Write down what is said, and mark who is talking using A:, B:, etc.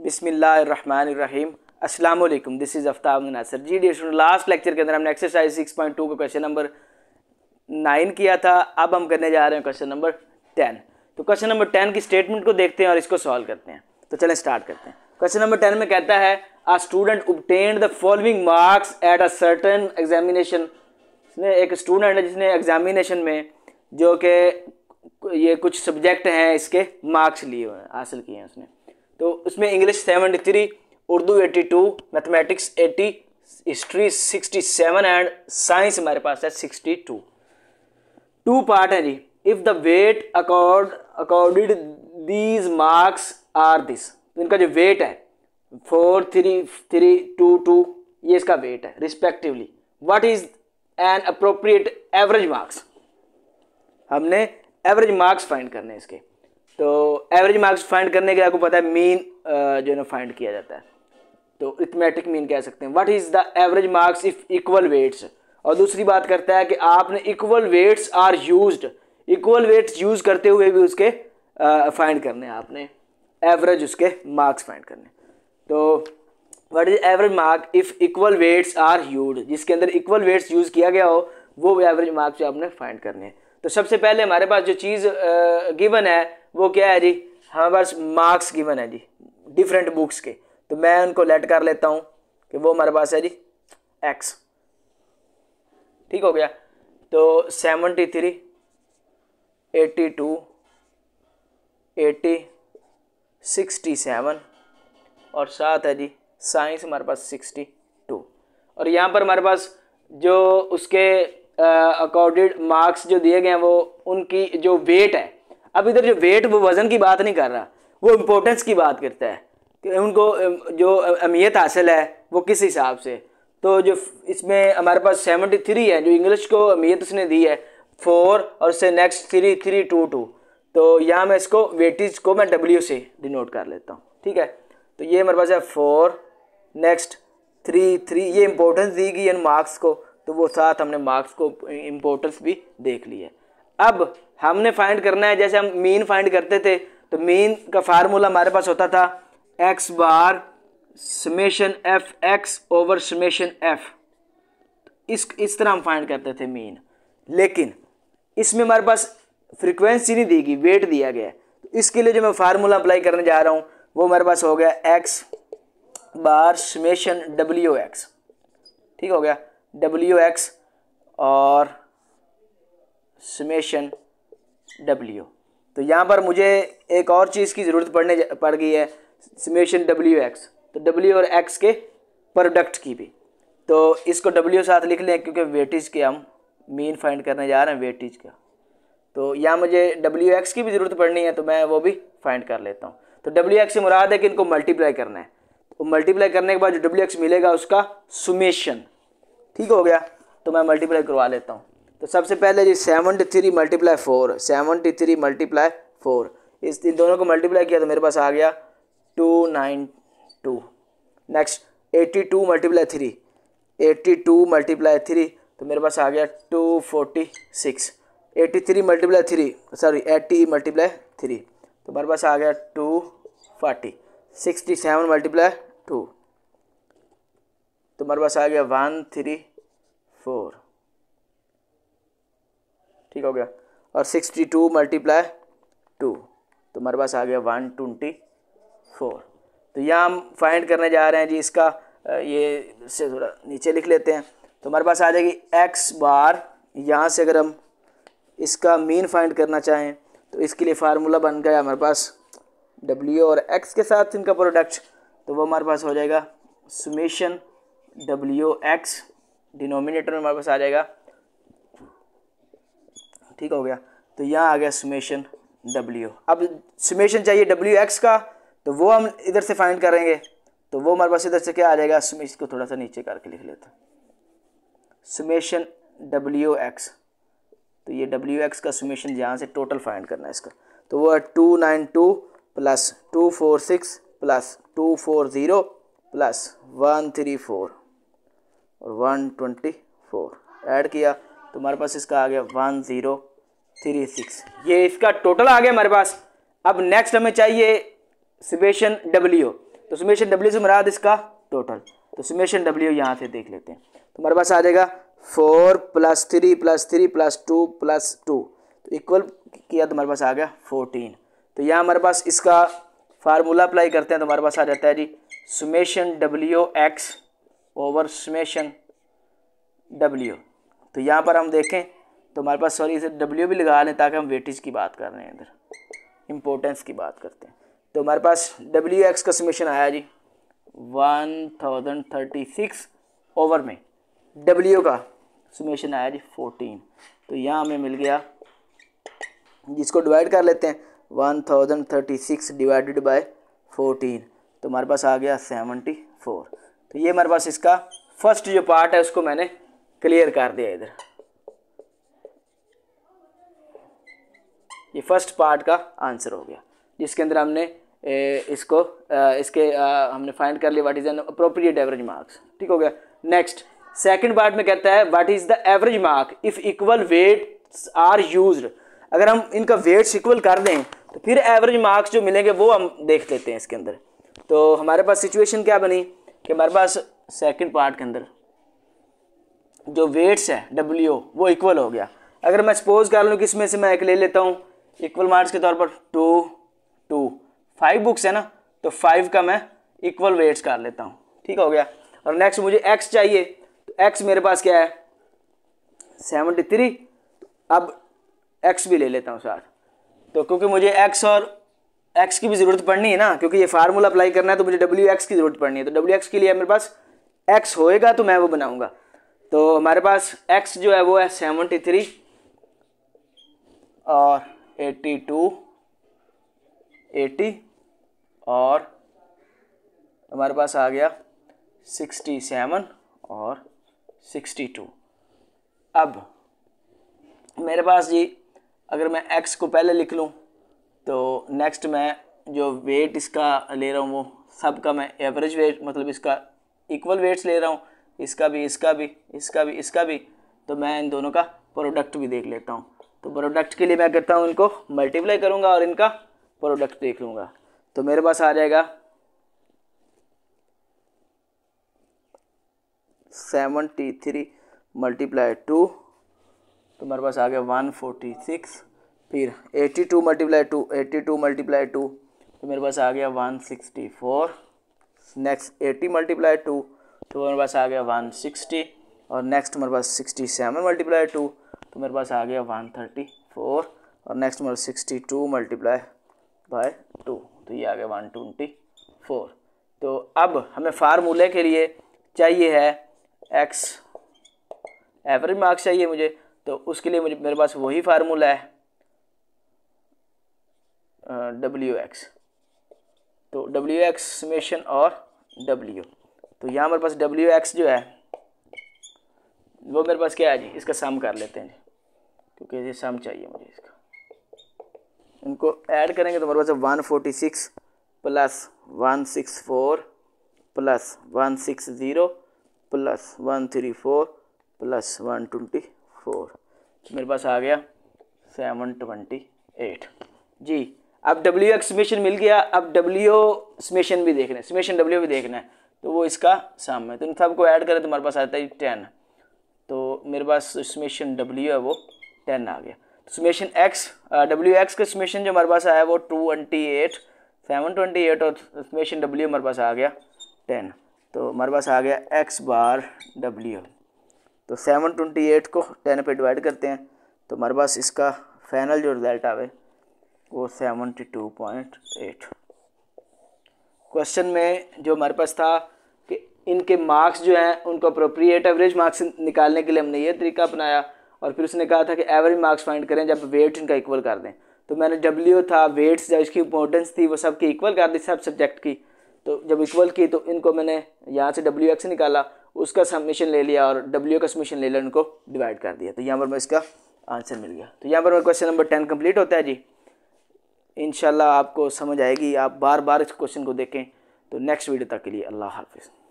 A: बिसमीम असलम this is Aftab Nasar ji the last lecture के अंदर हमने एक्सरसाइज 6.2 का क्वेश्चन नंबर नाइन किया था अब हम करने जा रहे हैं क्वेश्चन नंबर टेन तो क्वेश्चन नंबर टेन की स्टेटमेंट को देखते हैं और इसको सॉल्व करते हैं तो चलें स्टार्ट करते हैं क्वेश्चन नंबर टेन में कहता है a student obtained the following marks at a certain examination ने एक स्टूडेंट है जिसने एग्जामिनेशन में जो कि ये कुछ सब्जेक्ट हैं इसके मार्क्स लिए हुए हैं हासिल किए हैं उसने तो उसमें English seventy three Urdu eighty two mathematics eighty history sixty seven and science हमारे पास है सिक्सटी टू टू पार्ट है जी if the weight accord accorded these marks are this इनका जो वेट है four three three two two ये इसका वेट है respectively what is an appropriate average marks हमने एवरेज मार्क्स फाइंड करने इसके तो एवरेज मार्क्स फाइंड करने के लिए आपको पता है मीन uh, जो है ना फाइंड किया जाता है तो इथमेटिक मीन कह सकते हैं what is the average marks if equal weights और दूसरी बात करता है कि आपने equal weights are used equal weights use करते हुए भी उसके फाइंड uh, करने हैं आपने एवरेज उसके मार्क्स फाइंड करने तो what is average mark if equal weights are use जिसके अंदर इक्वल वेट्स यूज़ किया गया हो वो एवरेज मार्क्स आपने फाइंड करने हैं तो सबसे पहले हमारे पास जो चीज़ गिवन uh, है वो क्या है जी हमारे पास मार्क्स गिवन है जी डिफरेंट बुक्स के तो मैं उनको लेट कर लेता हूँ कि वो हमारे पास है जी एक्स ठीक हो गया तो seventy three eighty two eighty sixty seven और साथ है जी साइंस हमारे पास सिक्सटी टू और यहाँ पर हमारे पास जो उसके अकॉर्डिड मार्क्स जो दिए गए हैं वो उनकी जो वेट है अब इधर जो वेट वो वज़न की बात नहीं कर रहा वो इम्पोर्टेंस की बात करता है कि उनको जो अहमियत हासिल है वो किस हिसाब से तो जो इसमें हमारे पास सेवेंटी थ्री है जो इंग्लिश को अहमियत उसने दी है फोर और उससे next three three two two तो यहाँ मैं इसको वेटिज को मैं डब्ल्यू से डिनोट कर लेता हूँ ठीक है तो ये हमारे पास है फोर नेक्स्ट थ्री थ्री ये इम्पोर्टेंस दी गई इन मार्क्स को तो वो साथ हमने मार्क्स को इम्पोर्टेंस भी देख ली है अब हमने फाइंड करना है जैसे हम मीन फाइंड करते थे तो मीन का फार्मूला हमारे पास होता था X bar summation F X over summation F इस इस तरह हम फाइंड करते थे मीन लेकिन इसमें हमारे पास फ्रीक्वेंसी नहीं दी गई वेट दिया गया है तो इसके लिए जो मैं फार्मूला अप्लाई करने जा रहा हूँ वो हमारे पास हो गया x bar summation W X ठीक हो गया डब्ल्यू एक्स और समेशन डब्ल्यू तो यहाँ पर मुझे एक और चीज़ की ज़रूरत पड़ने पड़ गई है समेशन डब्ल्यू एक्स तो डब्ल्यू और एक्स के प्रोडक्ट की भी तो इसको डब्ल्यू साथ लिख लें क्योंकि वेटेज के हम मीन फाइंड करने जा रहे हैं वेटेज का तो यहाँ मुझे डब्ल्यू एक्स की भी ज़रूरत पड़नी है तो मैं वो भी फाइंड कर लेता हूँ तो डब्ल्यू एक्स से मुराद है कि इनको मल्टीप्लाई करना है तो मल्टीप्लाई करने के बाद जो डब्ल्यू एक्स मिलेगा उसका सुमेशन ठीक हो गया तो मैं मल्टीप्लाई करवा लेता हूँ तो सबसे पहले जी seventy three multiply four seventy three multiply four इस इन दोनों को मल्टीप्लाई किया तो मेरे पास आ गया two nine two next eighty two multiply three eighty two multiply three तो मेरे पास आ गया two forty six eighty three multiply three sorry eighty multiply three तो मेरे पास आ गया two forty sixty seven multiply two तो मेरे पास आ गया वन थ्री फोर ठीक हो गया और सिक्सटी टू मल्टीप्लाई टू तो हमारे पास आ गया वन ट्वेंटी फोर तो यहाँ हम फाइंड करने जा रहे हैं जी इसका ये इससे थोड़ा नीचे लिख लेते हैं तो हमारे पास आ जाएगी एक्स बार यहाँ से अगर हम इसका मीन फाइंड करना चाहें तो इसके लिए फार्मूला बन गया हमारे पास डब्ल्यू और एक्स के साथ इनका प्रोडक्ट तो वो हमारे पास हो जाएगा सुमेशन डब्ल्यू एक्स डिनोमिनेटर में हमारे पास आ जाएगा ठीक हो गया तो यहाँ आ गया समेशन डब्ल्यू अब समेशन चाहिए डब्ल्यू एक्स का तो वो हम इधर से फाइंड करेंगे तो वो हमारे पास इधर से क्या आ जाएगा को थोड़ा सा नीचे करके लिख लेते हैं समेशन डब्ल्यू एक्स तो ये डब्ल्यू एक्स का समेशन यहाँ से टोटल फाइंड करना है इसका तो वो है two nine two plus two four six plus two four zero plus one three four और वन ट्वेंटी फोर ऐड किया तो हमारे पास इसका आ गया वन ज़ीरो थ्री सिक्स ये इसका टोटल आ गया हमारे पास अब नेक्स्ट हमें चाहिए सुमेशन डब्ल्यू तो सुमेशन डब्ल्यू से मराद इसका टोटल तो सुमेशन डब्ल्यू यहाँ से देख लेते हैं तो हमारे पास आ जाएगा four plus three plus three plus two plus two तो इक्वल किया तो हमारे पास आ गया फोर्टीन तो यहाँ हमारे पास इसका फार्मूला अप्लाई करते हैं तो हमारे पास आ जाता है जी summation W X over summation W तो यहाँ पर हम देखें तो हमारे पास सॉरी इसे डब्ल्यू भी लगा लें ताकि हम वेटेज की बात कर रहे हैं इधर इम्पोर्टेंस की बात करते हैं तो हमारे पास डब्ल्यू एक्स का समेशन आया जी one thousand thirty six over में डब्ल्यू का समेशन आया जी फोर्टीन तो यहाँ हमें मिल गया जिसको डिवाइड कर लेते हैं one thousand thirty six divided by fourteen तो हमारे पास आ गया सेवेंटी फोर तो ये हमारे पास इसका फर्स्ट जो पार्ट है उसको मैंने क्लियर कर दिया इधर ये फर्स्ट पार्ट का आंसर हो गया जिसके अंदर हमने ए, इसको आ, इसके आ, हमने फाइंड कर लिया what is an appropriate average marks ठीक हो गया नेक्स्ट सेकंड पार्ट में कहता है what is the average mark if equal weights are used अगर हम इनका वेट्स इक्वल कर दें तो फिर एवरेज मार्क्स जो मिलेंगे वो हम देख लेते हैं इसके अंदर तो हमारे पास सिचुएशन क्या बनी कि हमारे पास सेकेंड पार्ट के अंदर जो वेट्स है डब्ल्यू वो इक्वल हो गया अगर मैं सपोज कर लूँ कि इसमें से मैं एक ले लेता हूँ इक्वल मार्क्स के तौर पर टू टू फाइव बुक्स है ना तो फाइव का मैं इक्वल वेट्स कर लेता हूँ ठीक हो गया और नेक्स्ट मुझे एक्स चाहिए तो एक्स मेरे पास क्या है सेवनटी थ्री अब एक्स भी ले लेता हूँ साथ तो क्योंकि मुझे एक्स और एक्स की भी ज़रूरत पड़नी है ना क्योंकि ये फार्मूला अप्लाई करना है तो मुझे डब्ल्यू एक्स की ज़रूरत पड़नी है तो डब्ल्यू एक्स के लिए मेरे पास एक्स होएगा तो मैं वो बनाऊँगा तो हमारे पास एक्स जो है वो है सेवनटी थ्री और एटी टू एटी और हमारे पास आ गया सिक्सटी सेवन और सिक्सटी टू अब मेरे पास जी अगर मैं एक्स को पहले लिख लूँ तो नेक्स्ट मैं जो वेट इसका ले रहा हूँ वो सब का मैं एवरेज वेट मतलब इसका इक्वल वेट्स ले रहा हूँ इसका भी इसका भी इसका भी इसका भी तो मैं इन दोनों का प्रोडक्ट भी देख लेता हूँ तो प्रोडक्ट के लिए मैं करता हूँ इनको मल्टीप्लाई करूँगा और इनका प्रोडक्ट देख लूँगा तो मेरे पास आ जाएगा सेवेंटी थ्री मल्टीप्लाई टू तो मेरे पास आ गया वन फोर्टी सिक्स फिर eighty two multiply two eighty two multiply two तो मेरे पास आ गया one sixty four next eighty multiply two तो मेरे पास आ गया वन सिक्सटी और नेक्स्ट मेरे पास सिक्सटी सेवन मल्टीप्लाई टू तो मेरे पास आ गया वन थर्टी फोर और नेक्स्ट मेरे sixty two multiply by two तो ये आ गया वन ट्वेंटी फोर तो अब हमें फार्मूले के लिए चाहिए है एक्स एवरेज मार्क्स चाहिए मुझे तो उसके लिए मुझे मेरे पास वही फार्मूला है डब्ल्यू एक्स तो डब्ल्यू एक्स समेशन और डब्ल्यू तो यहाँ मेरे पास डब्ल्यू एक्स जो है वो मेरे पास क्या है जी इसका सम कर लेते हैं जी क्योंकि ये सम चाहिए मुझे इसका इनको ऐड करेंगे तो हमारे पास one forty six plus one six four plus one six zero plus one three four plus one twenty four मेरे पास आ गया सेवन ट्वेंटी एट जी अब डब्ल्यू एक्समेशन मिल गया अब डब्ल्यू समेशन भी देखना है समेशन डब्ल्यू भी देखना है तो वो इसका सम है तो इन सबको ऐड करें तो हमारे पास आता है टेन तो मेरे पास समेशन डब्ल्यू है वो टेन आ गया तो समेशन एक्स डब्ल्यू एक्स का समेशन जो हमारे पास आया वो two twenty eight seven twenty eight और समेशन डब्ल्यू हमारे पास आ गया टेन तो हमारे पास आ गया एक्स बार डब्ल्यू तो सेवन ट्वेंटी एट को टेन पे डिवाइड करते हैं तो हमारे पास इसका फाइनल जो रिजल्ट आवे वो seventy two point eight question में जो हमारे पास था कि इनके मार्क्स जो हैं उनको अप्रोप्रिएट एवरेज मार्क्स निकालने के लिए हमने ये तरीका अपनाया और फिर उसने कहा था कि एवरेज मार्क्स फाइंड करें जब वेट इनका इक्वल कर दें तो मैंने डब्ल्यू था वेट्स जो इसकी इंपॉर्टेंस थी वो सब की इक्वल कर दी सब सब्जेक्ट की तो जब इक्वल की तो इनको मैंने यहाँ से डब्ल्यू एक्स निकाला उसका सबमिशन ले लिया और डब्ल्यू का सबमिशन ले लिया उनको डिवाइड कर दिया तो यहाँ पर मैं इसका आंसर मिल गया तो यहाँ पर मेरा क्वेश्चन नंबर टेन कम्प्लीट होता है जी इन आपको समझ आएगी आप बार बार इस क्वेश्चन को देखें तो नेक्स्ट वीडियो तक के लिए अल्लाह हाफिज़